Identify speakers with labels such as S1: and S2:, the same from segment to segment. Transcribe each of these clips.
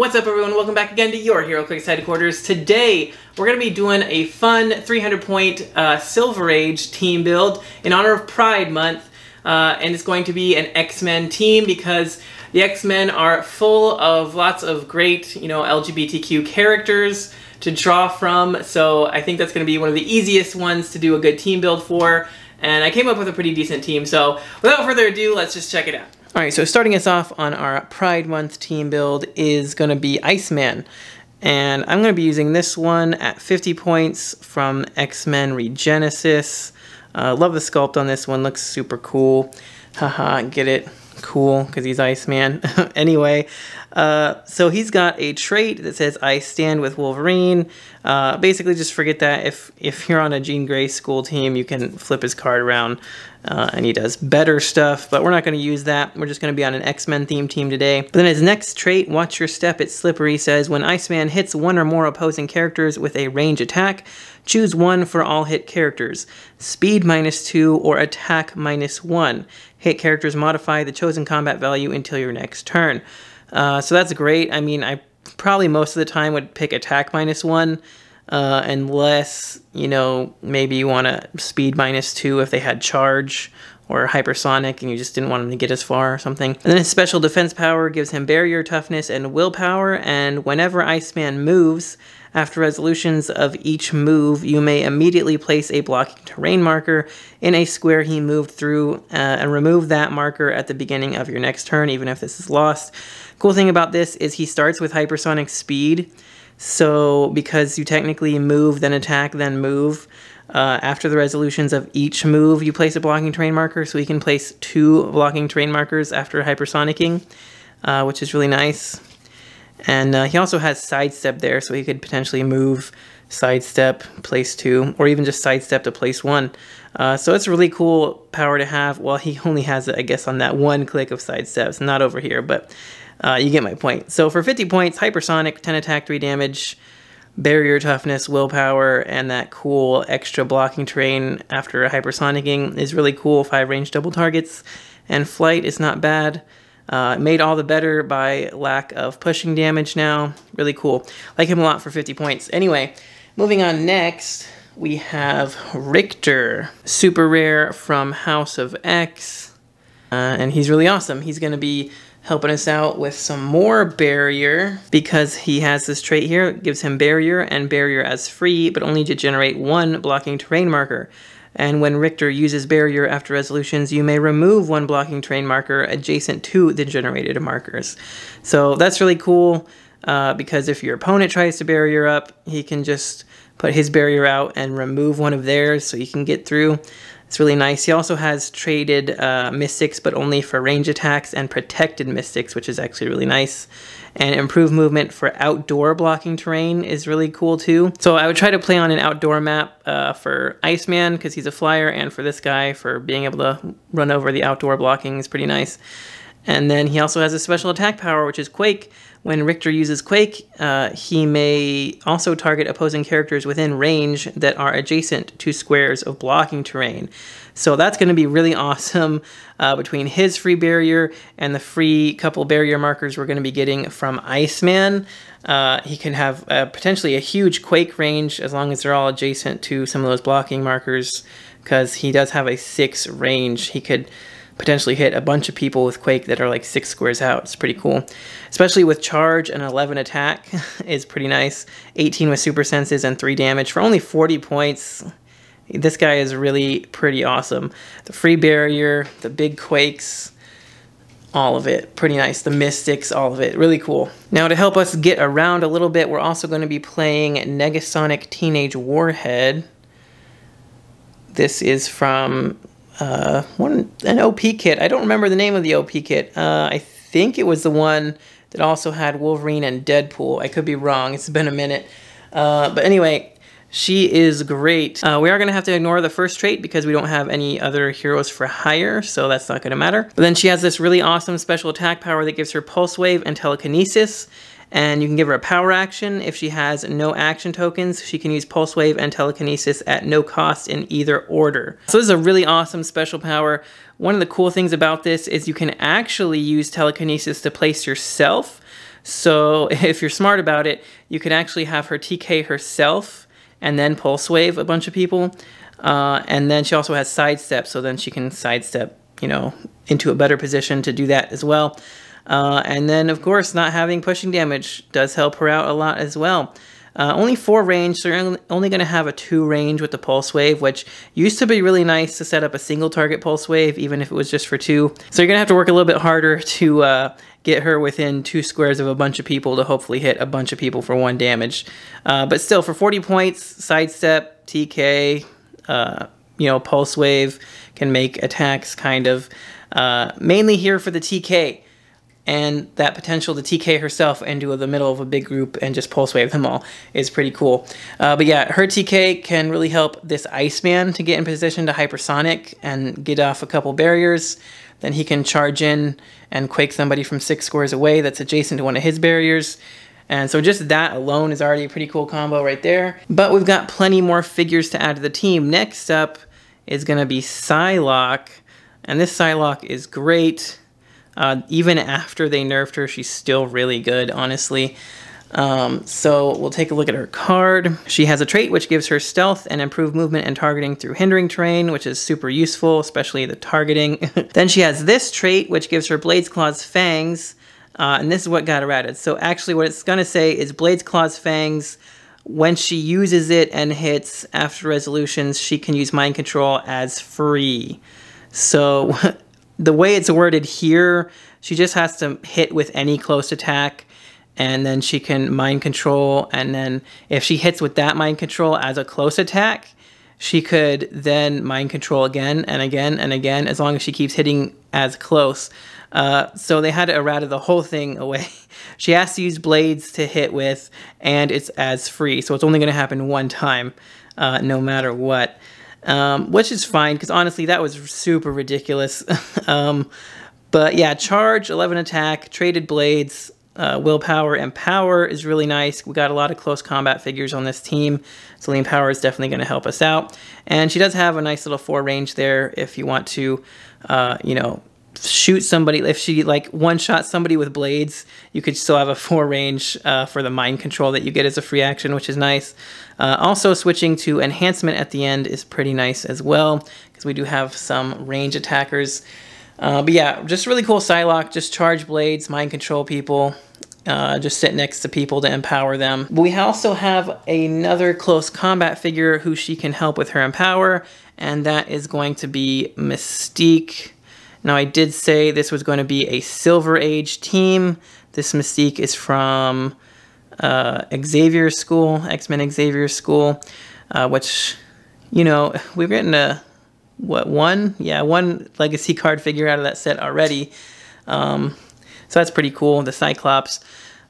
S1: What's up everyone? Welcome back again to your HeroClix headquarters. Today, we're going to be doing a fun 300 point uh, Silver Age team build in honor of Pride Month. Uh, and it's going to be an X-Men team because the X-Men are full of lots of great, you know, LGBTQ characters to draw from. So I think that's going to be one of the easiest ones to do a good team build for. And I came up with a pretty decent team. So without further ado, let's just check it out. All right, so starting us off on our Pride Month team build is gonna be Iceman. And I'm gonna be using this one at 50 points from X-Men Regenesis. Uh, love the sculpt on this one, looks super cool. Haha, get it? cool because he's Iceman. anyway, uh, so he's got a trait that says "I stand with Wolverine." Uh, basically, just forget that. If if you're on a Jean Grey school team, you can flip his card around, uh, and he does better stuff. But we're not going to use that. We're just going to be on an X-Men theme team today. But then his next trait, "Watch your step, it's slippery," says when Iceman hits one or more opposing characters with a range attack, Choose one for all hit characters. Speed minus two or attack minus one. Hit characters modify the chosen combat value until your next turn. Uh, so that's great. I mean, I probably most of the time would pick attack minus one. Uh, unless you know maybe you want to speed minus two if they had charge or hypersonic and you just didn't want him to get as far or something. And then his special defense power gives him barrier toughness and willpower, and whenever Iceman moves, after resolutions of each move, you may immediately place a blocking terrain marker in a square he moved through uh, and remove that marker at the beginning of your next turn, even if this is lost. Cool thing about this is he starts with hypersonic speed, so because you technically move, then attack, then move, uh, after the resolutions of each move, you place a blocking terrain marker, so you can place two blocking terrain markers after hypersonicking, uh, which is really nice. And uh, he also has sidestep there, so he could potentially move sidestep, place two, or even just sidestep to place one. Uh, so it's a really cool power to have. Well, he only has it, I guess, on that one click of sidesteps, not over here, but uh, you get my point. So for 50 points, hypersonic, 10 attack, 3 damage, barrier toughness, willpower, and that cool extra blocking terrain after hypersonicking is really cool. Five range double targets and flight is not bad. Uh, made all the better by lack of pushing damage now. Really cool. Like him a lot for 50 points. Anyway, moving on next, we have Richter. Super rare from House of X. Uh, and he's really awesome. He's going to be helping us out with some more barrier because he has this trait here. It gives him barrier and barrier as free, but only to generate one blocking terrain marker. And when Richter uses barrier after resolutions, you may remove one blocking terrain marker adjacent to the generated markers. So that's really cool uh, because if your opponent tries to barrier up, he can just put his barrier out and remove one of theirs so you can get through. It's really nice. He also has traded uh, Mystics, but only for range attacks, and protected Mystics, which is actually really nice. And improved movement for outdoor blocking terrain is really cool too. So I would try to play on an outdoor map uh, for Iceman, because he's a flyer, and for this guy, for being able to run over the outdoor blocking is pretty nice. And then he also has a special attack power, which is Quake, when Richter uses Quake, uh, he may also target opposing characters within range that are adjacent to squares of blocking terrain. So that's going to be really awesome uh, between his free barrier and the free couple barrier markers we're going to be getting from Iceman. Uh, he can have uh, potentially a huge Quake range as long as they're all adjacent to some of those blocking markers because he does have a six range. He could potentially hit a bunch of people with Quake that are like six squares out. It's pretty cool. Especially with charge and 11 attack is pretty nice. 18 with super senses and 3 damage for only 40 points. This guy is really pretty awesome. The free barrier, the big quakes, all of it. Pretty nice. The Mystics, all of it. Really cool. Now to help us get around a little bit, we're also going to be playing Negasonic Teenage Warhead. This is from uh, one an OP kit. I don't remember the name of the OP kit. Uh, I think it was the one that also had Wolverine and Deadpool. I could be wrong. It's been a minute. Uh, but anyway, she is great. Uh, we are going to have to ignore the first trait because we don't have any other heroes for hire, so that's not going to matter. But then she has this really awesome special attack power that gives her Pulse Wave and Telekinesis and you can give her a power action. If she has no action tokens, she can use Pulse Wave and Telekinesis at no cost in either order. So this is a really awesome special power. One of the cool things about this is you can actually use Telekinesis to place yourself. So if you're smart about it, you can actually have her TK herself and then Pulse Wave a bunch of people. Uh, and then she also has sidestep, so then she can sidestep, you know, into a better position to do that as well. Uh, and then, of course, not having pushing damage does help her out a lot as well. Uh, only four range, so you're only going to have a two range with the pulse wave, which used to be really nice to set up a single target pulse wave, even if it was just for two. So you're going to have to work a little bit harder to uh, get her within two squares of a bunch of people to hopefully hit a bunch of people for one damage. Uh, but still, for 40 points, sidestep, TK, uh, you know, pulse wave can make attacks kind of uh, mainly here for the TK and that potential to TK herself into the middle of a big group and just pulse wave them all is pretty cool. Uh, but yeah, her TK can really help this Iceman to get in position to hypersonic and get off a couple barriers. Then he can charge in and quake somebody from six squares away that's adjacent to one of his barriers. And so just that alone is already a pretty cool combo right there. But we've got plenty more figures to add to the team. Next up is going to be Psylocke. And this Psylocke is great uh, even after they nerfed her, she's still really good, honestly. Um, so we'll take a look at her card. She has a trait which gives her stealth and improved movement and targeting through hindering terrain, which is super useful, especially the targeting. then she has this trait which gives her Blade's Claws Fangs, uh, and this is what got her added. So actually what it's going to say is Blade's Claws Fangs, when she uses it and hits after resolutions, she can use Mind Control as free. So the way it's worded here, she just has to hit with any close attack and then she can mind control and then if she hits with that mind control as a close attack, she could then mind control again and again and again as long as she keeps hitting as close. Uh, so they had to errata the whole thing away. she has to use blades to hit with, and it's as free, so it's only going to happen one time, uh, no matter what um, which is fine because honestly, that was super ridiculous. um, but yeah, charge, 11 attack, traded blades, uh, willpower, and power is really nice. We got a lot of close combat figures on this team. Celine Power is definitely going to help us out. And she does have a nice little four range there if you want to, uh, you know, shoot somebody if she like one shot somebody with blades you could still have a four range uh, for the mind control that you get as a free action which is nice uh, also switching to enhancement at the end is pretty nice as well because we do have some range attackers uh, but yeah just really cool Psylocke just charge blades mind control people uh, just sit next to people to empower them we also have another close combat figure who she can help with her empower and that is going to be Mystique now I did say this was going to be a Silver Age team. This Mystique is from uh, Xavier School, X-Men Xavier School, uh, which, you know, we've gotten a, what, one? Yeah, one Legacy card figure out of that set already. Um, so that's pretty cool, the Cyclops.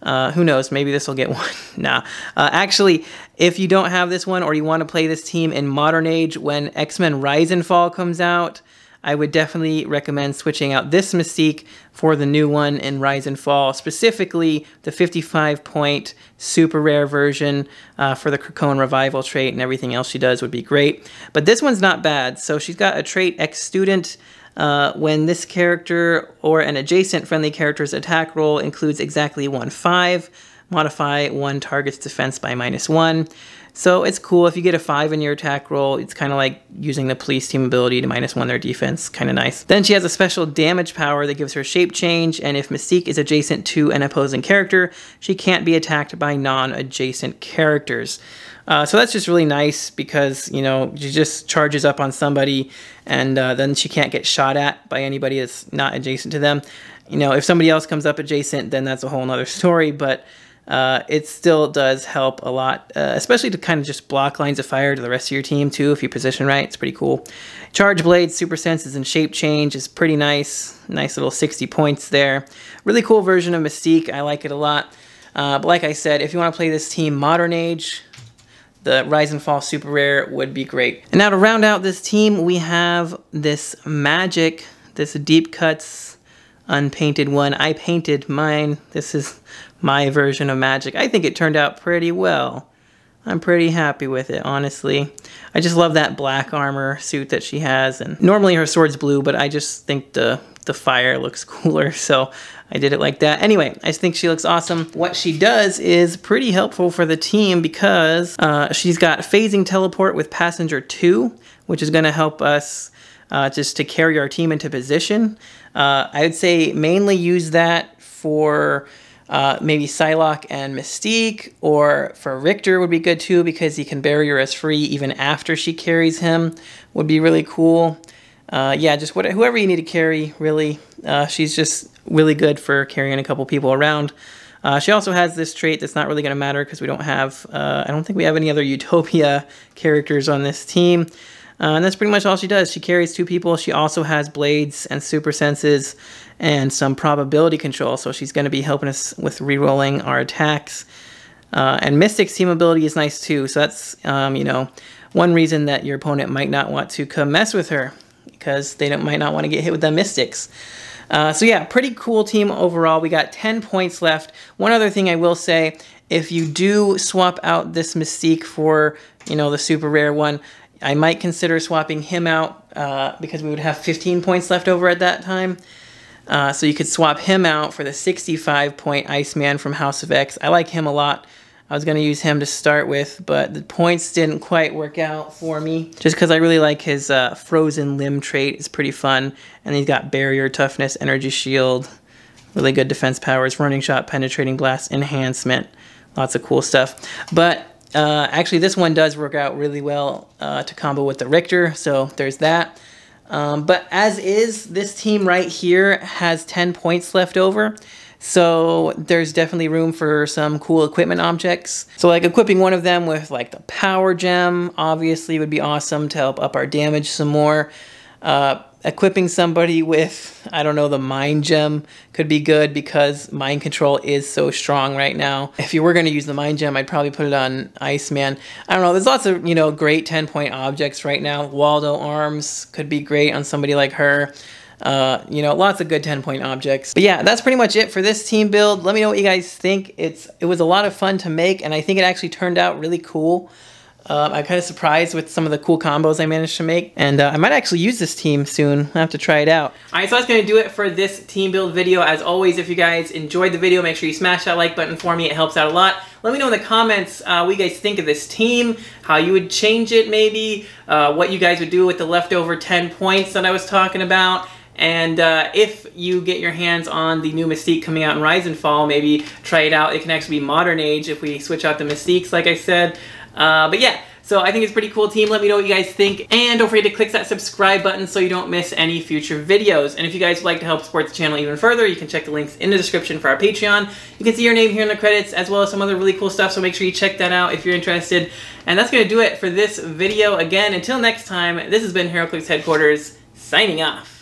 S1: Uh, who knows? Maybe this will get one. nah. Uh, actually, if you don't have this one or you want to play this team in Modern Age when X Men Rise and Fall comes out, I would definitely recommend switching out this Mystique for the new one in Rise and Fall, specifically the 55 point super rare version uh, for the Krakon Revival trait and everything else she does would be great. But this one's not bad. So she's got a trait X student. Uh, when this character or an adjacent friendly character's attack roll includes exactly one five, modify one target's defense by minus one. So it's cool. If you get a five in your attack roll, it's kind of like using the police team ability to minus one their defense. Kind of nice. Then she has a special damage power that gives her shape change, and if Mystique is adjacent to an opposing character, she can't be attacked by non-adjacent characters. Uh, so that's just really nice because, you know, she just charges up on somebody and uh, then she can't get shot at by anybody that's not adjacent to them. You know, if somebody else comes up adjacent, then that's a whole other story, but uh, it still does help a lot, uh, especially to kind of just block lines of fire to the rest of your team too if you position right. It's pretty cool. Charge Blade Super Senses and Shape Change is pretty nice. Nice little 60 points there. Really cool version of Mystique. I like it a lot. Uh, but like I said, if you want to play this team Modern Age, the Rise and Fall Super Rare would be great. And now to round out this team, we have this Magic, this Deep Cuts unpainted one. I painted mine. This is my version of magic. I think it turned out pretty well. I'm pretty happy with it, honestly. I just love that black armor suit that she has. And normally her sword's blue, but I just think the the fire looks cooler, so I did it like that. Anyway, I think she looks awesome. What she does is pretty helpful for the team because uh, she's got phasing teleport with passenger two, which is gonna help us uh, just to carry our team into position. Uh, I would say mainly use that for uh, maybe Psylocke and Mystique, or for Richter would be good too because he can barrier her as free even after she carries him, would be really cool. Uh, yeah, just whatever whoever you need to carry, really. Uh, she's just really good for carrying a couple people around. Uh, she also has this trait that's not really going to matter because we don't have, uh, I don't think we have any other Utopia characters on this team. Uh, and that's pretty much all she does. She carries two people. She also has blades and super senses and some probability control. So she's going to be helping us with rerolling our attacks. Uh, and Mystic's team ability is nice too. So that's, um, you know, one reason that your opponent might not want to come mess with her because they might not want to get hit with the Mystics. Uh, so yeah, pretty cool team overall. We got 10 points left. One other thing I will say, if you do swap out this Mystique for, you know, the super rare one, I might consider swapping him out uh, because we would have 15 points left over at that time. Uh, so you could swap him out for the 65 point Iceman from House of X. I like him a lot. I was going to use him to start with, but the points didn't quite work out for me. Just because I really like his uh, frozen limb trait. It's pretty fun. And he's got barrier, toughness, energy shield, really good defense powers, running shot, penetrating blast, enhancement. Lots of cool stuff. But uh, actually, this one does work out really well uh, to combo with the Richter, so there's that. Um, but as is, this team right here has 10 points left over. So there's definitely room for some cool equipment objects. So like equipping one of them with like the power gem obviously would be awesome to help up our damage some more. Uh, equipping somebody with, I don't know, the mind gem could be good because mind control is so strong right now. If you were going to use the mind gem, I'd probably put it on Iceman. I don't know. There's lots of, you know, great 10 point objects right now. Waldo arms could be great on somebody like her. Uh, you know, lots of good 10 point objects. But yeah, that's pretty much it for this team build. Let me know what you guys think. It's It was a lot of fun to make and I think it actually turned out really cool. Um, I'm kind of surprised with some of the cool combos I managed to make, and uh, I might actually use this team soon. i have to try it out. All right, so that's going to do it for this team build video. As always, if you guys enjoyed the video, make sure you smash that like button for me. It helps out a lot. Let me know in the comments uh, what you guys think of this team, how you would change it maybe, uh, what you guys would do with the leftover 10 points that I was talking about, and uh, if you get your hands on the new Mystique coming out in Rise and Fall, maybe try it out. It can actually be modern age if we switch out the Mystiques, like I said. Uh, but yeah, so I think it's pretty cool team. Let me know what you guys think. And don't forget to click that subscribe button so you don't miss any future videos. And if you guys would like to help support the channel even further, you can check the links in the description for our Patreon. You can see your name here in the credits as well as some other really cool stuff. So make sure you check that out if you're interested. And that's going to do it for this video. Again, until next time, this has been HeroClix Headquarters signing off.